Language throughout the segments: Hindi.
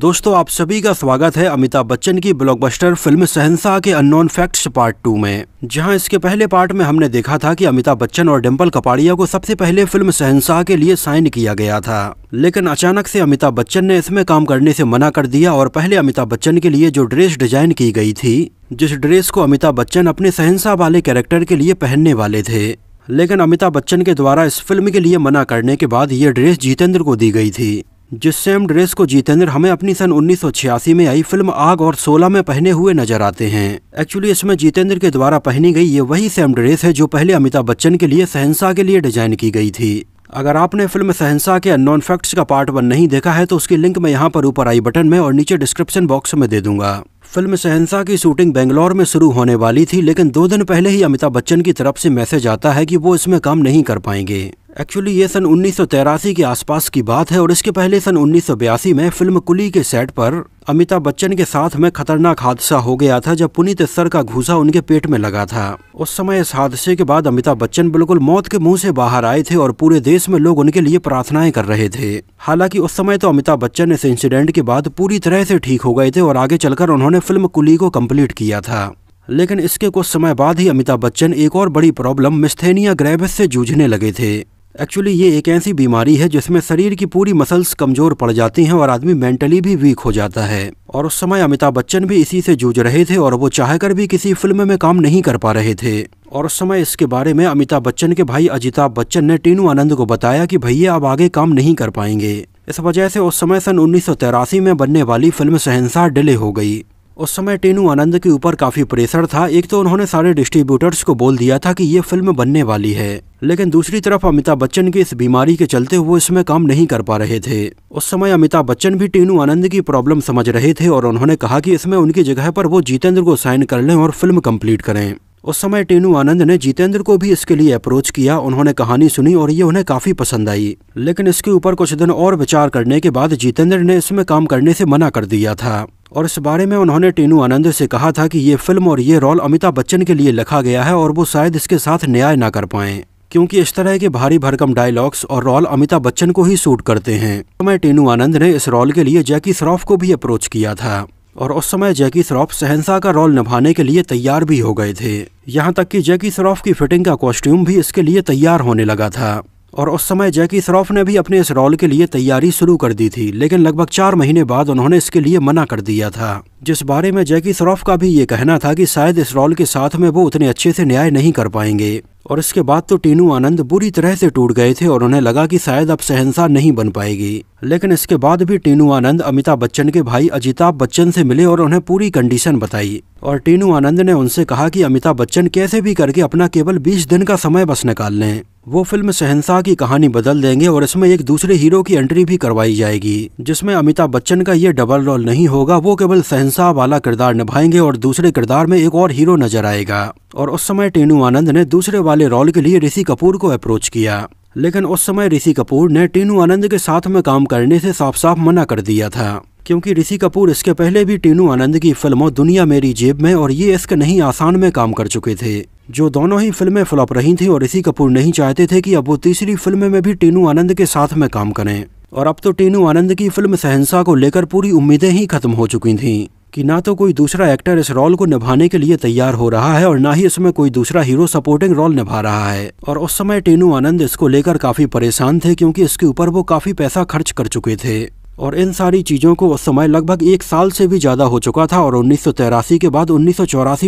दोस्तों आप सभी का स्वागत है अमिताभ बच्चन की ब्लॉकबस्टर फिल्म सहनशाह के अननोन फैक्ट्स पार्ट टू में जहां इसके पहले पार्ट में हमने देखा था कि अमिताभ बच्चन और डिम्पल कपाड़िया को सबसे पहले फिल्म सहनशाह के लिए साइन किया गया था लेकिन अचानक से अमिताभ बच्चन ने इसमें काम करने से मना कर दिया और पहले अमिताभ बच्चन के लिए जो ड्रेस डिजाइन की गई थी जिस ड्रेस को अमिताभ बच्चन अपने सहनशाह वाले कैरेक्टर के लिए पहनने वाले थे लेकिन अमिताभ बच्चन के द्वारा इस फिल्म के लिए मना करने के बाद ये ड्रेस जितेंद्र को दी गई थी जिस सेम ड्रेस को जितेंद्र हमें अपनी सन 1986 में आई फिल्म आग और सोलह में पहने हुए नजर आते हैं एक्चुअली इसमें जितेंद्र के द्वारा पहनी गई ये वही सेम ड्रेस है जो पहले अमिताभ बच्चन के लिए सहनसा के लिए डिजाइन की गई थी अगर आपने फिल्म सहनसा के अननोन फैक्ट्स का पार्ट वन नहीं देखा है तो उसकी लिंक मैं यहाँ पर ऊपर आई बटन में और नीचे डिस्क्रिप्शन बॉक्स में दे दूंगा फिल्म सहनसा की शूटिंग बेंगलोर में शुरू होने वाली थी लेकिन दो दिन पहले ही अमिताभ बच्चन की तरफ से मैसेज आता है कि वो इसमें काम नहीं कर पाएंगे एक्चुअली ये सन उन्नीस के आसपास की बात है और इसके पहले सन उन्नीस में फिल्म कुली के सेट पर अमिताभ बच्चन के साथ में खतरनाक हादसा हो गया था जब पुनीत सर का घूसा उनके पेट में लगा था उस समय इस हादसे के बाद अमिताभ बच्चन बिल्कुल मौत के मुंह से बाहर आए थे और पूरे देश में लोग उनके लिए प्रार्थनाएं कर रहे थे हालांकि उस समय तो अमिताभ बच्चन इस इंसिडेंट के बाद पूरी तरह से ठीक हो गए थे और आगे चलकर उन्होंने फिल्म कुली को कम्प्लीट किया था लेकिन इसके कुछ समय बाद ही अमिताभ बच्चन एक और बड़ी प्रॉब्लम मिस्थेनिया ग्रेविस से जूझने लगे थे एक्चुअली ये एक ऐसी बीमारी है जिसमें शरीर की पूरी मसल्स कमजोर पड़ जाती हैं और आदमी मेंटली भी वीक हो जाता है और उस समय अमिताभ बच्चन भी इसी से जूझ रहे थे और वो चाहकर भी किसी फिल्म में काम नहीं कर पा रहे थे और उस समय इसके बारे में अमिताभ बच्चन के भाई अजिताभ बच्चन ने टीनू आनंद को बताया कि भैया अब आगे काम नहीं कर पाएंगे इस वजह से उस समय सन उन्नीस में बनने वाली फिल्म शहनशाह डिले हो गई उस समय टीनू आनंद के ऊपर काफ़ी प्रेशर था एक तो उन्होंने सारे डिस्ट्रीब्यूटर्स को बोल दिया था कि ये फिल्म बनने वाली है लेकिन दूसरी तरफ अमिताभ बच्चन की इस बीमारी के चलते वो इसमें काम नहीं कर पा रहे थे उस समय अमिताभ बच्चन भी टीनू आनंद की प्रॉब्लम समझ रहे थे और उन्होंने कहा कि इसमें उनकी जगह पर वो जितेंद्र को साइन कर लें और फिल्म कम्प्लीट करें उस समय टीनू आनंद ने जितेंद्र को भी इसके लिए अप्रोच किया उन्होंने कहानी सुनी और ये उन्हें काफ़ी पसंद आई लेकिन इसके ऊपर कुछ दिन और विचार करने के बाद जितेंद्र ने इसमें काम करने से मना कर दिया था और इस बारे में उन्होंने टीनू आनंद से कहा था कि ये फिल्म और ये रोल अमिताभ बच्चन के लिए लिखा गया है और वो शायद इसके साथ न्याय ना कर पाए क्योंकि इस तरह के भारी भरकम डायलॉग्स और रोल अमिताभ बच्चन को ही सूट करते हैं तो मैं टीनू आनंद ने इस रोल के लिए जैकी श्रॉफ को भी अप्रोच किया था और उस समय जैकी श्रॉफ सहनसा का रोल निभाने के लिए तैयार भी हो गए थे यहाँ तक कि जैकी श्रॉफ की फिटिंग का कॉस्ट्यूम भी इसके लिए तैयार होने लगा था और उस समय जैकी श्रॉफ ने भी अपने इस रोल के लिए तैयारी शुरू कर दी थी लेकिन लगभग चार महीने बाद उन्होंने इसके लिए मना कर दिया था जिस बारे में जैकी श्रॉफ का भी ये कहना था कि शायद इस रोल के साथ में वो उतने अच्छे से न्याय नहीं कर पाएंगे और इसके बाद तो टीनू आनंद बुरी तरह से टूट गए थे और उन्हें लगा कि शायद अब सहनसा नहीं बन पाएगी लेकिन इसके बाद भी टीनू आनंद अमिताभ बच्चन के भाई अजिताभ बच्चन से मिले और उन्हें पूरी कंडीशन बताई और टीनू आनंद ने उनसे कहा कि अमिताभ बच्चन कैसे भी करके अपना केवल 20 दिन का समय बस निकाल लें वो फिल्म सहनशाह की कहानी बदल देंगे और इसमें एक दूसरे हीरो की एंट्री भी करवाई जाएगी जिसमें अमिताभ बच्चन का ये डबल रोल नहीं होगा वो केवल सहनशाह वाला किरदार निभाएंगे और दूसरे किरदार में एक और हीरो नजर आएगा और उस समय टीनू आनंद ने दूसरे वाले रोल के लिए ऋषि कपूर को अप्रोच किया लेकिन उस समय ऋषि कपूर ने टीनू आनंद के साथ में काम करने से साफ साफ मना कर दिया था क्योंकि ऋषि कपूर इसके पहले भी टीनू आनंद की फिल्मों दुनिया मेरी जेब में और ये इसके नहीं आसान में काम कर चुके थे जो दोनों ही फिल्में फ्लॉप रही थी और ऋषि कपूर नहीं चाहते थे कि अब वो तीसरी फिल्म में भी टीनू आनंद के साथ में काम करें और अब तो टीनू आनंद की फिल्म सहनसा को लेकर पूरी उम्मीदें ही खत्म हो चुकी थीं कि ना तो कोई दूसरा एक्टर इस रोल को निभाने के लिए तैयार हो रहा है और ना ही इसमें कोई दूसरा हीरो सपोर्टिंग रोल निभा रहा है और उस समय टीनू आनंद इसको लेकर काफी परेशान थे क्योंकि इसके ऊपर वो काफी पैसा खर्च कर चुके थे और इन सारी चीज़ों को उस समय लगभग एक साल से भी ज़्यादा हो चुका था और उन्नीस के बाद उन्नीस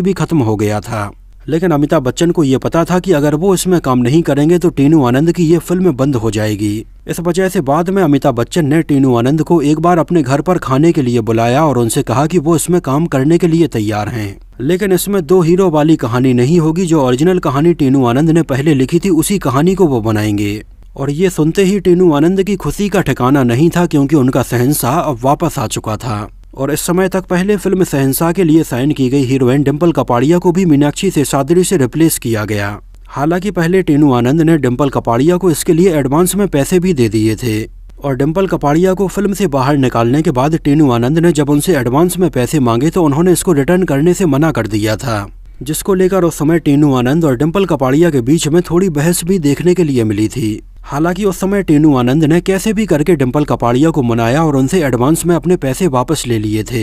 भी खत्म हो गया था लेकिन अमिताभ बच्चन को ये पता था कि अगर वो इसमें काम नहीं करेंगे तो टीनू आनंद की ये फिल्म बंद हो जाएगी इस वजह से बाद में अमिताभ बच्चन ने टीनू आनंद को एक बार अपने घर पर खाने के लिए बुलाया और उनसे कहा कि वो इसमें काम करने के लिए तैयार हैं लेकिन इसमें दो हीरो वाली कहानी नहीं होगी जो ओरिजिनल कहानी टीनू आनंद ने पहले लिखी थी उसी कहानी को वो बनाएंगे और ये सुनते ही टीनू आनंद की खुशी का ठिकाना नहीं था क्योंकि उनका सहनशाह अब वापस आ चुका था और इस समय तक पहले फिल्म सहनशाह के लिए साइन की गई हीरोइन डिम्पल कपाड़िया को भी मीनाक्षी से शादरी से रिप्लेस किया गया हालांकि पहले टीनू आनंद ने डिम्पल कपाड़िया को इसके लिए एडवांस में पैसे भी दे दिए थे और डिम्पल कपाड़िया को फिल्म से बाहर निकालने के बाद टीनू आनंद ने जब उनसे एडवांस में पैसे मांगे तो उन्होंने इसको रिटर्न करने से मना कर दिया था जिसको लेकर उस समय टीनू आनंद और डिम्पल कपाड़िया के बीच में थोड़ी बहस भी देखने के लिए मिली थी हालांकि उस समय टेनू आनंद ने कैसे भी करके डिम्पल कपाड़िया को मनाया और उनसे एडवांस में अपने पैसे वापस ले लिए थे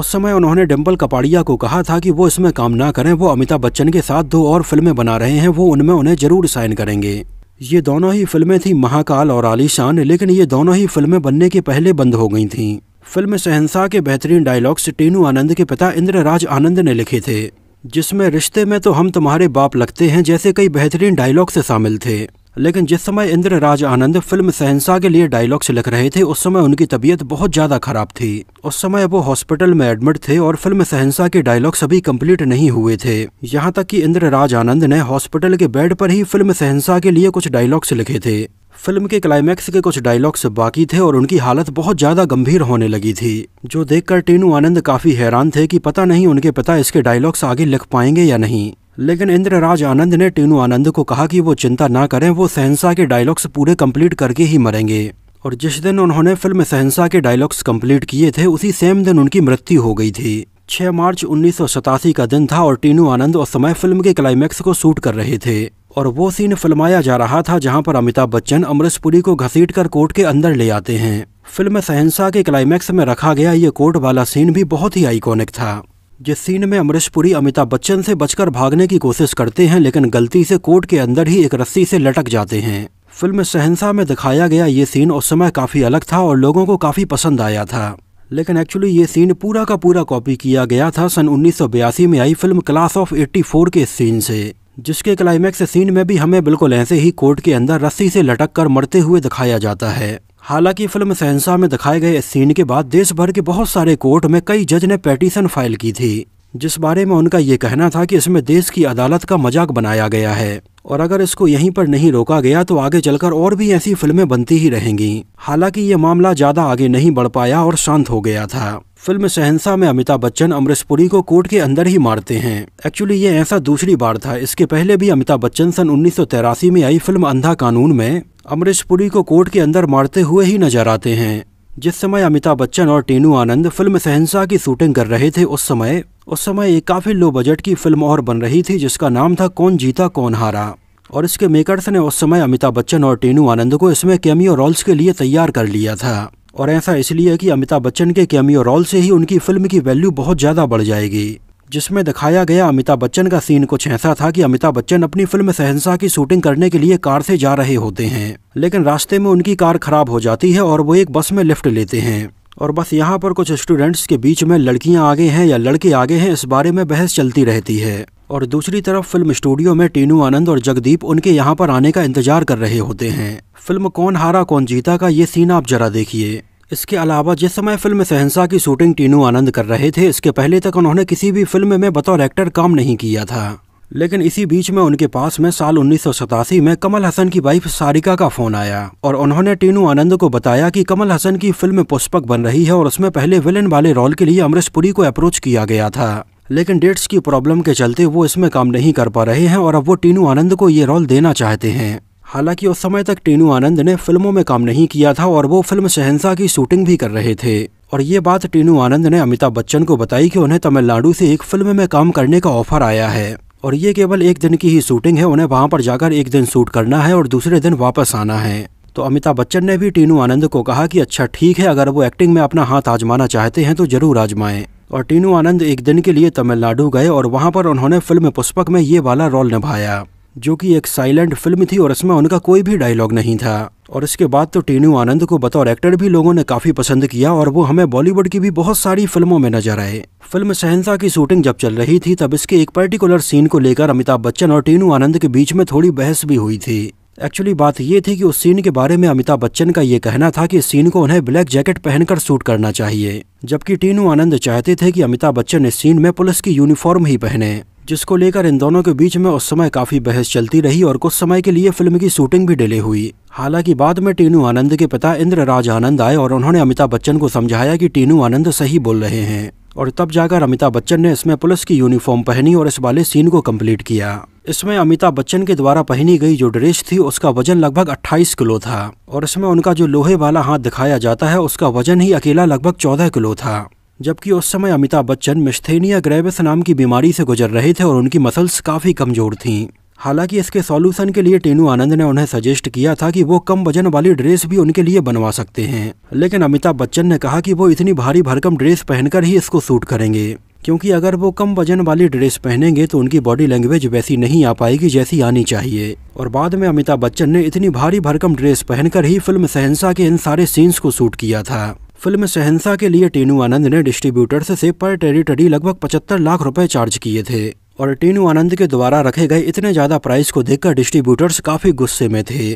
उस समय उन्होंने डिम्पल कपाड़िया को कहा था कि वो इसमें काम ना करें वो अमिताभ बच्चन के साथ दो और फिल्में बना रहे हैं वो उनमें उन्हें जरूर साइन करेंगे ये दोनों ही फिल्में थी महाकाल और आलिशान लेकिन ये दोनों ही फिल्में बनने के पहले बंद हो गई थीं फिल्म शहनशाह के बेहतरीन डायलॉग्स टीनू आनंद के पिता इंद्रराज आनंद ने लिखे थे जिसमें रिश्ते में तो हम तुम्हारे बाप लगते हैं जैसे कई बेहतरीन डायलॉग्स शामिल थे लेकिन जिस समय इंद्र राज आनंद फिल्म सहनसा के लिए डायलॉग्स लिख रहे थे उस समय उनकी तबीयत बहुत ज़्यादा खराब थी उस समय वो हॉस्पिटल में एडमिट थे और फिल्म सहनसा के डायलॉग्स अभी कंप्लीट नहीं हुए थे यहाँ तक कि इंद्र राज आनंद ने हॉस्पिटल के बेड पर ही फिल्म सहनसा के लिए कुछ डायलॉग्स लिखे थे फिल्म के क्लाइमैक्स के कुछ डायलॉग्स बाकी थे और उनकी हालत बहुत ज़्यादा गंभीर होने लगी थी जो देखकर टीनू आनंद काफ़ी हैरान थे कि पता नहीं उनके पिता इसके डायलॉग्स आगे लिख पाएंगे या नहीं लेकिन इंद्रराज आनंद ने टीनू आनंद को कहा कि वो चिंता ना करें वो सहनसा के डायलॉग्स पूरे कंप्लीट करके ही मरेंगे और जिस दिन उन्होंने फिल्म सहनसा के डायलॉग्स कंप्लीट किए थे उसी सेम दिन उनकी मृत्यु हो गई थी 6 मार्च उन्नीस का दिन था और टीनू आनंद उस समय फिल्म के क्लाइमैक्स को शूट कर रहे थे और वो सीन फिल्माया जा रहा था जहाँ पर अमिताभ बच्चन अमरीश पुरी को घसीट कोर्ट के अंदर ले आते हैं फिल्म सहनसा के क्लाइमैक्स में रखा गया ये कोर्ट वाला सीन भी बहुत ही आइकॉनिक था जिस सीन में अमरीश पुरी अमिताभ बच्चन से बचकर भागने की कोशिश करते हैं लेकिन गलती से कोर्ट के अंदर ही एक रस्सी से लटक जाते हैं फिल्म शहनशाह में दिखाया गया ये सीन उस समय काफ़ी अलग था और लोगों को काफ़ी पसंद आया था लेकिन एक्चुअली ये सीन पूरा का पूरा कॉपी किया गया था सन 1982 में आई फिल्म क्लास ऑफ 84 के सीन से जिसके क्लाइमैक्स सीन में भी हमें बिल्कुल ऐसे ही कोर्ट के अंदर रस्सी से लटक कर मरते हुए दिखाया जाता है हालांकि फिल्म सहनसा में दिखाए गए इस सीन के बाद देश भर के बहुत सारे कोर्ट में कई जज ने पेटीशन फाइल की थी जिस बारे में उनका ये कहना था कि इसमें देश की अदालत का मजाक बनाया गया है और अगर इसको यहीं पर नहीं रोका गया तो आगे चलकर और भी ऐसी फिल्में बनती ही रहेंगी हालांकि ये मामला ज़्यादा आगे नहीं बढ़ पाया और शांत हो गया था फिल्म सहनसा में अमिताभ बच्चन अमरीश पुरी को कोर्ट के अंदर ही मारते हैं एक्चुअली ये ऐसा दूसरी बार था इसके पहले भी अमिताभ बच्चन सन उन्नीस में आई फिल्म अंधा कानून में अमरीश पुरी को कोर्ट के अंदर मारते हुए ही नजर आते हैं जिस समय अमिताभ बच्चन और टेनू आनंद फिल्म सहनसा की शूटिंग कर रहे थे उस समय उस समय एक काफ़ी लो बजट की फिल्म और बन रही थी जिसका नाम था कौन जीता कौन हारा और इसके मेकर्स ने उस समय अमिताभ बच्चन और टेनू आनंद को इसमें कैमियो रोल्स के लिए तैयार कर लिया था और ऐसा इसलिए कि अमिताभ बच्चन के कैमियो रोल से ही उनकी फिल्म की वैल्यू बहुत ज़्यादा बढ़ जाएगी जिसमें दिखाया गया अमिताभ बच्चन का सीन कुछ ऐसा था कि अमिताभ बच्चन अपनी फिल्म सहनसा की शूटिंग करने के लिए कार से जा रहे होते हैं लेकिन रास्ते में उनकी कार खराब हो जाती है और वो एक बस में लिफ्ट लेते हैं और बस यहाँ पर कुछ स्टूडेंट्स के बीच में लड़कियाँ आगे हैं या लड़के आगे हैं इस बारे में बहस चलती रहती है और दूसरी तरफ फिल्म स्टूडियो में टीनू आनंद और जगदीप उनके यहाँ पर आने का इंतजार कर रहे होते हैं फिल्म कौन हारा कौन जीता का ये सीन आप जरा देखिए इसके अलावा जिस समय फिल्म सहनसा की शूटिंग टीनू आनंद कर रहे थे इसके पहले तक उन्होंने किसी भी फिल्म में बतौर एक्टर काम नहीं किया था लेकिन इसी बीच में उनके पास में साल उन्नीस में कमल हसन की वाइफ सारिका का फोन आया और उन्होंने टीनू आनंद को बताया कि कमल हसन की फिल्म पुष्पक बन रही है और उसमें पहले विलन वाले रोल के लिए अमरीश पुरी को अप्रोच किया गया था लेकिन डेट्स की प्रॉब्लम के चलते वो इसमें काम नहीं कर पा रहे हैं और अब वो टीनू आनंद को ये रोल देना चाहते हैं हालांकि उस समय तक टीनू आनंद ने फिल्मों में काम नहीं किया था और वो फिल्म शहनशाह की शूटिंग भी कर रहे थे और ये बात टीनू आनंद ने अमिताभ बच्चन को बताई कि उन्हें तमिलनाडु से एक फिल्म में काम करने का ऑफर आया है और ये केवल एक दिन की ही शूटिंग है उन्हें वहाँ पर जाकर एक दिन शूट करना है और दूसरे दिन वापस आना है तो अमिताभ बच्चन ने भी टीनू आनंद को कहा कि अच्छा ठीक है अगर वो एक्टिंग में अपना हाथ आजमाना चाहते हैं तो जरूर आजमाएं और टीनू आनंद एक दिन के लिए तमिलनाडु गए और वहाँ पर उन्होंने फिल्म पुष्पक में ये वाला रोल निभाया जो कि एक साइलेंट फिल्म थी और इसमें उनका कोई भी डायलॉग नहीं था और इसके बाद तो टीनू आनंद को बतौर एक्टर भी लोगों ने काफ़ी पसंद किया और वो हमें बॉलीवुड की भी बहुत सारी फिल्मों में नजर आए फिल्म सहनसा की शूटिंग जब चल रही थी तब इसके एक पर्टिकुलर सीन को लेकर अमिताभ बच्चन और टीनू आनंद के बीच में थोड़ी बहस भी हुई थी एक्चुअली बात ये थी कि उस सीन के बारे में अमिताभ बच्चन का ये कहना था कि इस सीन को उन्हें ब्लैक जैकेट पहनकर शूट करना चाहिए जबकि टीनू आनंद चाहते थे कि अमिताभ बच्चन इस सीन में पुलिस की यूनिफॉर्म ही पहने जिसको लेकर इन दोनों के बीच में उस समय काफ़ी बहस चलती रही और कुछ समय के लिए फिल्म की शूटिंग भी डिले हुई हालांकि बाद में टीनू आनंद के पिता इंद्र राज आनंद आए और उन्होंने अमिताभ बच्चन को समझाया कि टीनू आनंद सही बोल रहे हैं और तब जाकर अमिताभ बच्चन ने इसमें पुलिस की यूनिफॉर्म पहनी और इस वाले सीन को कम्प्लीट किया इसमें अमिताभ बच्चन के द्वारा पहनी गई जो ड्रेस थी उसका वजन लगभग 28 किलो था और इसमें उनका जो लोहे वाला हाथ दिखाया जाता है उसका वजन ही अकेला लगभग 14 किलो था जबकि उस समय अमिताभ बच्चन मिस्थेनिया ग्रेविस नाम की बीमारी से गुजर रहे थे और उनकी मसल्स काफ़ी कमज़ोर थीं हालांकि इसके सॉल्यूशन के लिए टेनू आनंद ने उन्हें सजेस्ट किया था कि वो कम वजन वाली ड्रेस भी उनके लिए बनवा सकते हैं लेकिन अमिताभ बच्चन ने कहा कि वो इतनी भारी भरकम ड्रेस पहनकर ही इसको सूट करेंगे क्योंकि अगर वो कम वजन वाली ड्रेस पहनेंगे तो उनकी बॉडी लैंग्वेज वैसी नहीं आ पाएगी जैसी आनी चाहिए और बाद में अमिताभ बच्चन ने इतनी भारी भरकम ड्रेस पहनकर ही फिल्म सहनसा के इन सारे सीन्स को शूट किया था फिल्म सहनसा के लिए टीनू आनंद ने डिस्ट्रीब्यूटर्स से पर टेरिटरी लगभग पचहत्तर लाख रुपए चार्ज किए थे और टीनू आनंद के द्वारा रखे गए इतने ज़्यादा प्राइस को देखकर डिस्ट्रीब्यूटर्स काफ़ी गुस्से में थे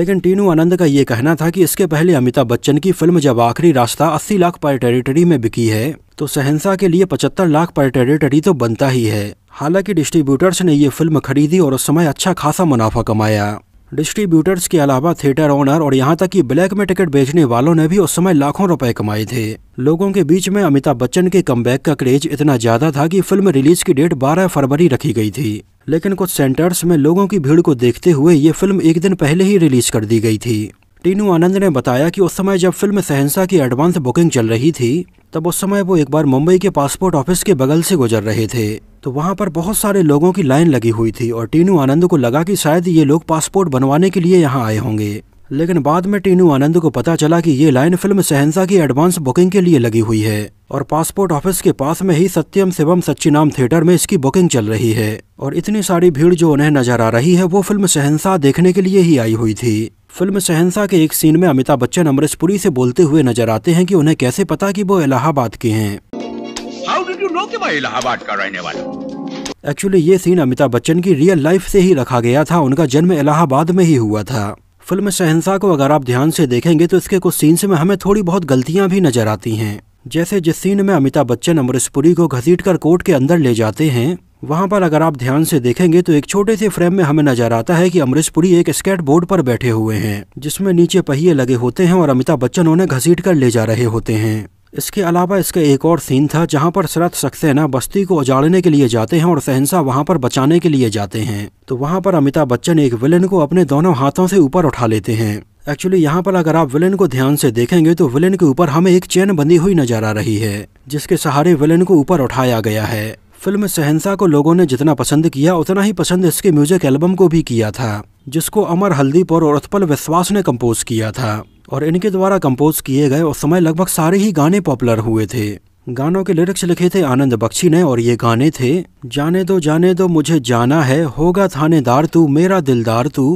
लेकिन टीनू आनंद का ये कहना था कि इसके पहले अमिताभ बच्चन की फिल्म जब आखिरी रास्ता अस्सी लाख पर टेरिटरी में बिकी है तो सहनसा के लिए पचहत्तर लाख पर टेरिटरी तो बनता ही है हालांकि डिस्ट्रीब्यूटर्स ने ये फिल्म खरीदी और उस समय अच्छा खासा मुनाफा कमाया डिस्ट्रीब्यूटर्स के अलावा थिएटर ओनर और यहाँ तक कि ब्लैक में टिकट बेचने वालों ने भी उस समय लाखों रुपए कमाए थे लोगों के बीच में अमिताभ बच्चन के कमबैक का क्रेज इतना ज्यादा था कि फिल्म रिलीज की डेट 12 फरवरी रखी गई थी लेकिन कुछ सेंटर्स में लोगों की भीड़ को देखते हुए ये फिल्म एक दिन पहले ही रिलीज कर दी गई थी टीनू आनंद ने बताया कि उस समय जब फिल्म सहनसा की एडवांस बुकिंग चल रही थी तब उस समय वो एक बार मुंबई के पासपोर्ट ऑफिस के बगल से गुजर रहे थे तो वहाँ पर बहुत सारे लोगों की लाइन लगी हुई थी और टीनू आनंद को लगा कि शायद ये लोग पासपोर्ट बनवाने के लिए यहाँ आए होंगे लेकिन बाद में टीनू आनंद को पता चला कि ये लाइन फिल्म सहनसा की एडवांस बुकिंग के लिए लगी हुई है और पासपोर्ट ऑफिस के पास में ही सत्यम शिवम सच्ची नाम थिएटर में इसकी बुकिंग चल रही है और इतनी सारी भीड़ जो उन्हें नजर आ रही है वो फिल्म सहनसा देखने के लिए ही आई हुई थी फिल्म सहनसा के एक सीन में अमिताभ बच्चन अमरीश पुरी से बोलते हुए नजर आते हैं कि उन्हें कैसे पता कि वो इलाहाबाद के हैं इलाहाबाद का रहने वाला एक्चुअली ये सीन अमिताभ बच्चन की रियल लाइफ से ही रखा गया था उनका जन्म इलाहाबाद में ही हुआ था फिल्म शहनशाह को अगर आप ध्यान से देखेंगे तो इसके कुछ सीन्स में हमें थोड़ी बहुत गलतियाँ भी नजर आती हैं जैसे जिस सीन में अमिताभ बच्चन अमरीश पुरी को घसीट कर कोर्ट के अंदर ले जाते हैं वहाँ पर अगर आप ध्यान से देखेंगे तो एक छोटे से फ्रेम में हमें नजर आता है कि अमरीश पुरी एक स्केट बोर्ड पर बैठे हुए हैं जिसमें नीचे पहिए लगे होते हैं और अमिताभ बच्चन उन्हें घसीट कर ले जा रहे होते हैं इसके अलावा इसका एक और सीन था जहां पर शरत सक्सेना बस्ती को उजाड़ने के लिए जाते हैं और सहनसा वहां पर बचाने के लिए जाते हैं तो वहां पर अमिताभ बच्चन एक विलन को अपने दोनों हाथों से ऊपर उठा लेते हैं एक्चुअली यहाँ पर अगर आप विलन को ध्यान से देखेंगे तो विलन के ऊपर हमें एक चेन बंधी हुई नजर आ रही है जिसके सहारे विलन को ऊपर उठाया गया है फिल्म सहनसा को लोगों ने जितना पसंद किया उतना ही पसंद इसके म्यूजिक एल्बम को भी किया था जिसको अमर हल्दीपुर और उत्पल विश्वास ने कंपोज किया था और इनके द्वारा कंपोज किए गए उस समय लगभग सारे ही गाने पॉपुलर हुए थे गानों के लिरिक्स लिखे थे आनंद बख्शी ने और ये गाने थे जाने दो जाने दो मुझे जाना है होगा थानेदार तू मेरा दिलदार तू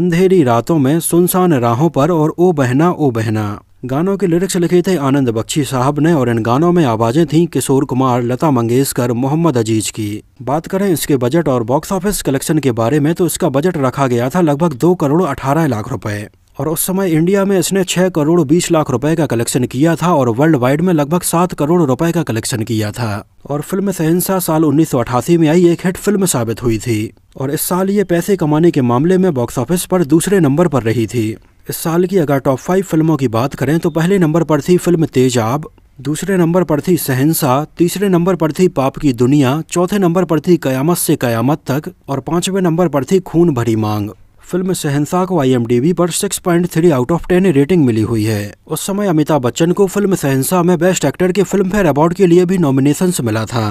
अंधेरी रातों में सुनसान राहों पर और ओ बहना ओ बहना गानों के लिरिक्स लिखे थे आनंद बख्शी साहब ने और इन गानों में आवाज़ें थीं किशोर कुमार लता मंगेशकर मोहम्मद अजीज की बात करें इसके बजट और बॉक्स ऑफिस कलेक्शन के बारे में तो इसका बजट रखा गया था लगभग दो करोड़ अठारह लाख रुपए और उस समय इंडिया में इसने छः करोड़ बीस लाख रुपए का कलेक्शन किया था और वर्ल्ड वाइड में लगभग सात करोड़ रुपए का कलेक्शन किया था और फिल्म सहिंसा साल उन्नीस में आई एक हिट फिल्म साबित हुई थी और इस साल ये पैसे कमाने के मामले में बॉक्स ऑफिस पर दूसरे नंबर पर रही थी इस साल की अगर टॉप फाइव फिल्मों की बात करें तो पहले नंबर पर थी फिल्म तेजाब दूसरे नंबर पर थी सहनसा तीसरे नंबर पर थी पाप की दुनिया चौथे नंबर पर थी कयामत से कयामत तक और पांचवें नंबर पर थी खून भरी मांग फिल्म सहनसा को आईएमडीबी पर 6.3 आउट ऑफ 10 रेटिंग मिली हुई है उस समय अमिताभ बच्चन को फिल्म सहनसा में बेस्ट एक्टर के फिल्म फेयर अवार्ड के लिए भी नॉमिनेशन मिला था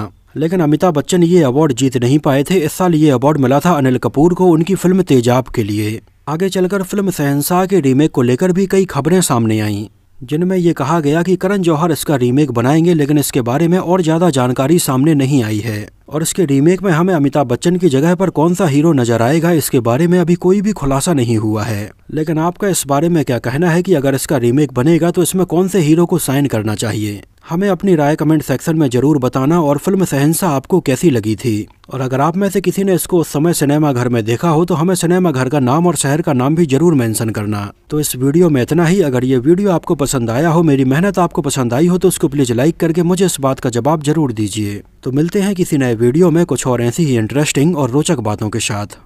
लेकिन अमिताभ बच्चन ये अवार्ड जीत नहीं पाए थे इस साल ये अवार्ड मिला था अनिल कपूर को उनकी फिल्म तेजाब के लिए आगे चलकर फिल्म सहनसाह के रीमेक को लेकर भी कई खबरें सामने आईं जिनमें यह कहा गया कि करण जौहर इसका रीमेक बनाएंगे लेकिन इसके बारे में और ज़्यादा जानकारी सामने नहीं आई है और इसके रीमेक में हमें अमिताभ बच्चन की जगह पर कौन सा हीरो नजर आएगा इसके बारे में अभी कोई भी खुलासा नहीं हुआ है लेकिन आपका इस बारे में क्या कहना है कि अगर इसका रीमेक बनेगा तो इसमें कौन से हीरो को साइन करना चाहिए हमें अपनी राय कमेंट सेक्शन में ज़रूर बताना और फिल्म सहनसा आपको कैसी लगी थी और अगर आप में से किसी ने इसको उस समय सिनेमा घर में देखा हो तो हमें सिनेमा घर का नाम और शहर का नाम भी जरूर मेंशन करना तो इस वीडियो में इतना ही अगर ये वीडियो आपको पसंद आया हो मेरी मेहनत आपको पसंद आई हो तो उसको प्लीज लाइक करके मुझे इस बात का जवाब जरूर दीजिए तो मिलते हैं किसी नए वीडियो में कुछ और ऐसी ही इंटरेस्टिंग और रोचक बातों के साथ